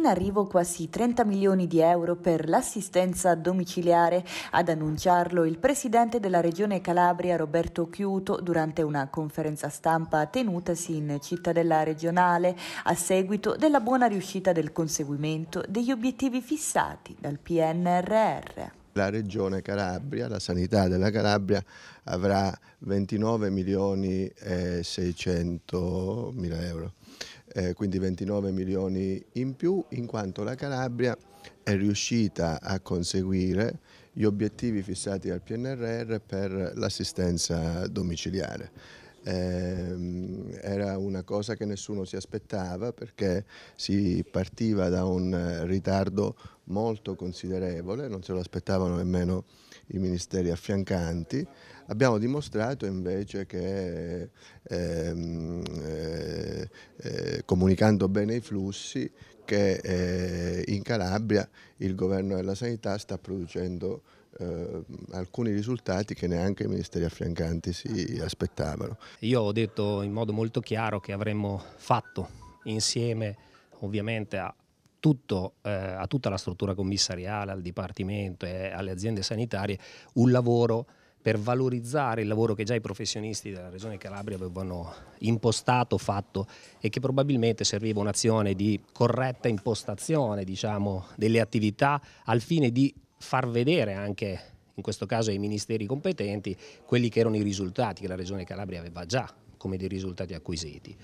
in arrivo quasi 30 milioni di euro per l'assistenza domiciliare, ad annunciarlo il presidente della regione Calabria Roberto Chiuto durante una conferenza stampa tenutasi in cittadella regionale a seguito della buona riuscita del conseguimento degli obiettivi fissati dal PNRR la regione Calabria, la sanità della Calabria avrà 29 milioni e 600 mila euro eh, quindi 29 milioni in più, in quanto la Calabria è riuscita a conseguire gli obiettivi fissati dal PNRR per l'assistenza domiciliare. Ehm, era una cosa che nessuno si aspettava perché si partiva da un ritardo molto considerevole, non se lo aspettavano nemmeno i ministeri affiancanti. Abbiamo dimostrato invece che ehm, eh, eh, comunicando bene i flussi che eh, in Calabria il governo della sanità sta producendo eh, alcuni risultati che neanche i ministeri affiancanti si aspettavano. Io ho detto in modo molto chiaro che avremmo fatto insieme ovviamente a, tutto, eh, a tutta la struttura commissariale, al Dipartimento e alle aziende sanitarie un lavoro per valorizzare il lavoro che già i professionisti della Regione Calabria avevano impostato, fatto e che probabilmente serviva un'azione di corretta impostazione diciamo, delle attività al fine di far vedere anche in questo caso ai ministeri competenti quelli che erano i risultati che la Regione Calabria aveva già come dei risultati acquisiti.